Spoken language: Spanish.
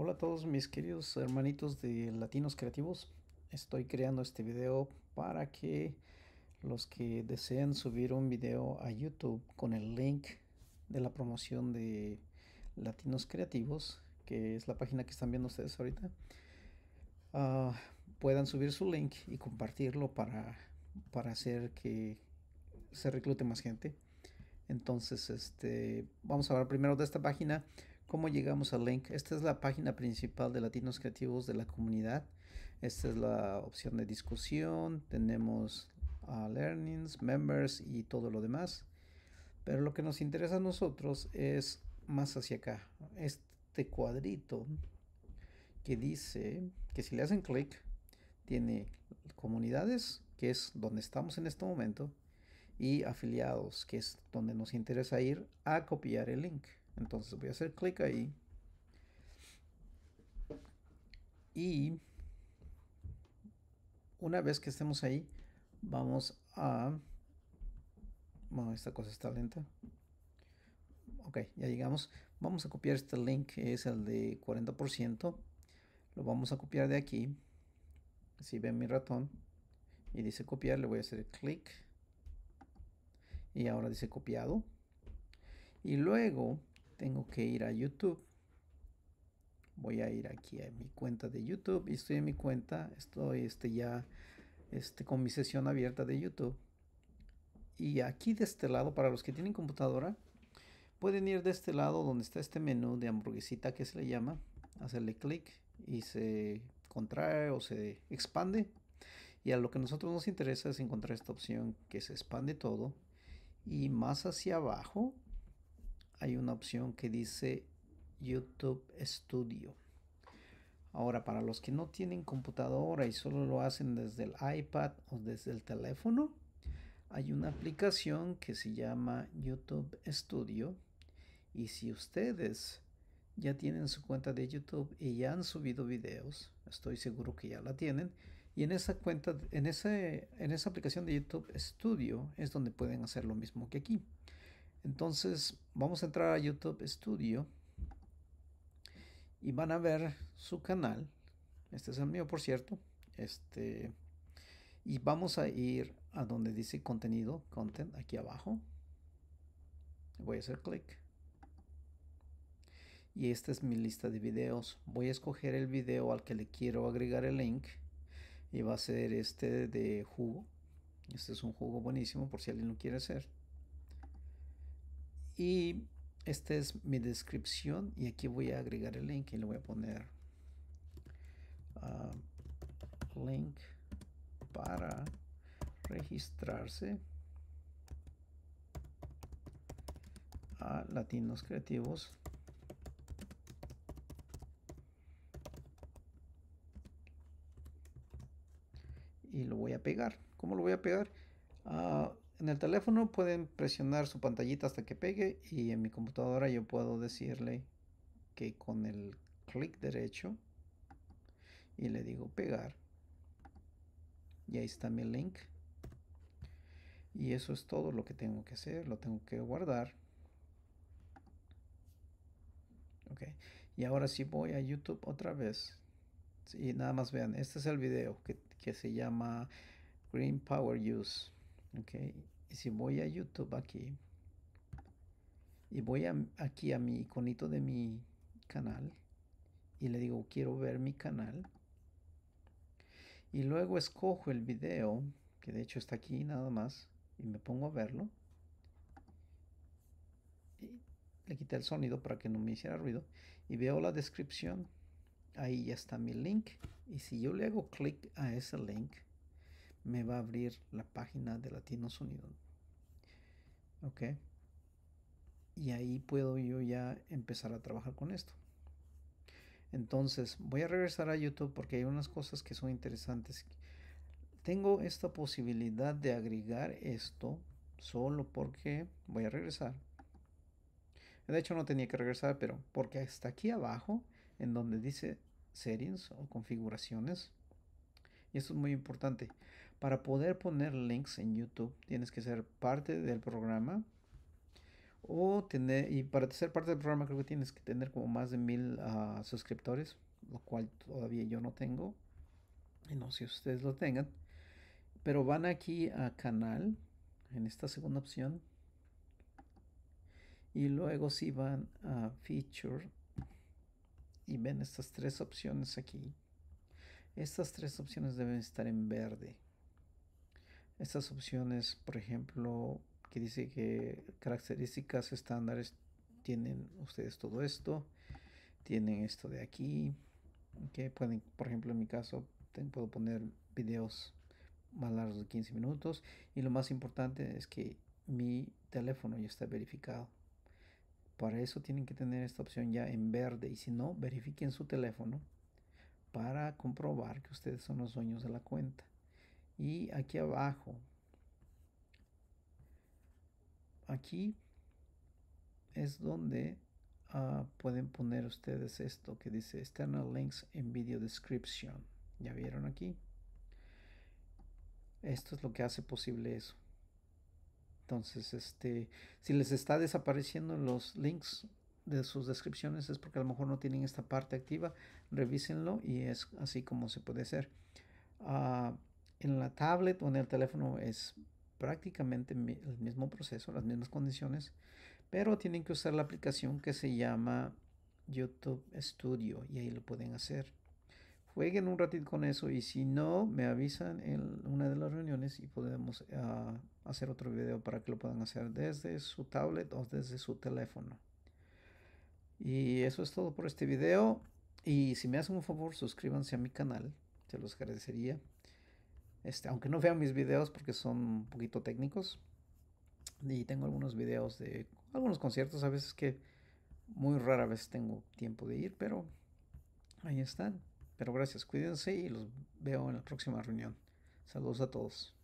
Hola a todos mis queridos hermanitos de Latinos Creativos. Estoy creando este video para que los que deseen subir un video a YouTube con el link de la promoción de Latinos Creativos, que es la página que están viendo ustedes ahorita, ah, puedan subir su link y compartirlo para, para hacer que se reclute más gente. Entonces, este, vamos a hablar primero de esta página ¿Cómo llegamos al link? Esta es la página principal de Latinos Creativos de la comunidad. Esta es la opción de discusión. Tenemos ah, learnings, members y todo lo demás. Pero lo que nos interesa a nosotros es más hacia acá. Este cuadrito que dice que si le hacen clic, tiene comunidades, que es donde estamos en este momento, y afiliados, que es donde nos interesa ir a copiar el link. Entonces voy a hacer clic ahí. Y una vez que estemos ahí, vamos a... Bueno, esta cosa está lenta. Ok, ya llegamos. Vamos a copiar este link, que es el de 40%. Lo vamos a copiar de aquí. Si ven mi ratón y dice copiar, le voy a hacer clic. Y ahora dice copiado. Y luego tengo que ir a YouTube. Voy a ir aquí a mi cuenta de YouTube. Y estoy en mi cuenta. Estoy este, ya este, con mi sesión abierta de YouTube. Y aquí de este lado, para los que tienen computadora, pueden ir de este lado donde está este menú de hamburguesita que se le llama. Hacerle clic y se contrae o se expande. Y a lo que a nosotros nos interesa es encontrar esta opción que se expande todo. Y más hacia abajo hay una opción que dice YouTube Studio. Ahora, para los que no tienen computadora y solo lo hacen desde el iPad o desde el teléfono, hay una aplicación que se llama YouTube Studio. Y si ustedes ya tienen su cuenta de YouTube y ya han subido videos, estoy seguro que ya la tienen. Y en esa cuenta, en, ese, en esa aplicación de YouTube Studio es donde pueden hacer lo mismo que aquí. Entonces vamos a entrar a YouTube Studio y van a ver su canal. Este es el mío, por cierto. Este y vamos a ir a donde dice contenido, content, aquí abajo. Voy a hacer clic. Y esta es mi lista de videos. Voy a escoger el video al que le quiero agregar el link. Y va a ser este de jugo. Este es un jugo buenísimo por si alguien lo quiere hacer. Y esta es mi descripción y aquí voy a agregar el link y le voy a poner ah, link para registrarse a Latinos Creativos y lo voy a pegar. ¿Cómo lo voy a pegar? Ah, en el teléfono pueden presionar su pantallita hasta que pegue y en mi computadora yo puedo decirle que con el clic derecho y le digo pegar y ahí está mi link y eso es todo lo que tengo que hacer lo tengo que guardar okay y ahora si voy a youtube otra vez y nada más vean este es el video que se llama green power use ok y si voy a youtube aquí y voy aquí a mi iconito de mi canal y le digo quiero ver mi canal y luego escojo el video que de hecho está aquí nada más y me pongo a verlo y le quité el sonido para que no me hiciera ruido y veo la descripción ahí ya está mi link y si yo le hago clic a ese link me va a abrir la página de Latinos sonido Ok. Y ahí puedo yo ya empezar a trabajar con esto. Entonces, voy a regresar a YouTube porque hay unas cosas que son interesantes. Tengo esta posibilidad de agregar esto solo porque voy a regresar. De hecho, no tenía que regresar, pero porque hasta aquí abajo, en donde dice settings o configuraciones, y esto es muy importante, para poder poner links en YouTube tienes que ser parte del programa o tener, y para ser parte del programa creo que tienes que tener como más de mil ah, suscriptores, lo cual todavía yo no tengo. Y no sé si ustedes lo tengan. Pero van aquí a canal, en esta segunda opción. Y luego si van a feature y ven estas tres opciones aquí. Estas tres opciones deben estar en verde. Estas opciones, por ejemplo, que dice que características estándares tienen ustedes todo esto, tienen esto de aquí, que pueden, por ejemplo, en mi caso, puedo poner videos más largos de 15 minutos y lo más importante es que mi teléfono ya está verificado. Para eso tienen que tener esta opción ya en verde y si no, verifiquen su teléfono para comprobar que ustedes son los dueños de la cuenta. Y aquí abajo, aquí es donde ah, pueden poner ustedes esto que dice External Links en Video Description. ¿Ya vieron aquí? Esto es lo que hace posible eso. Entonces, este, si les está desapareciendo los links de sus descripciones es porque a lo mejor no tienen esta parte activa. Revísenlo y es así como se puede hacer. Ah, en la tablet o en el teléfono es prácticamente el mismo proceso, las mismas condiciones, pero tienen que usar la aplicación que se llama YouTube Studio y ahí lo pueden hacer. Jueguen un ratito con eso y si no, me avisan en una de las reuniones y podemos ah, hacer otro video para que lo puedan hacer desde su tablet o desde su teléfono. Y eso es todo por este video. Y si me hacen un favor, suscríbanse a mi canal. Se los agradecería. Este, aunque no vean mis videos porque son un poquito técnicos. Y tengo algunos videos de algunos conciertos a veces que muy rara vez tengo tiempo de ir, pero ahí están. Pero gracias, cuídense y los veo en la próxima reunión. Saludos a todos.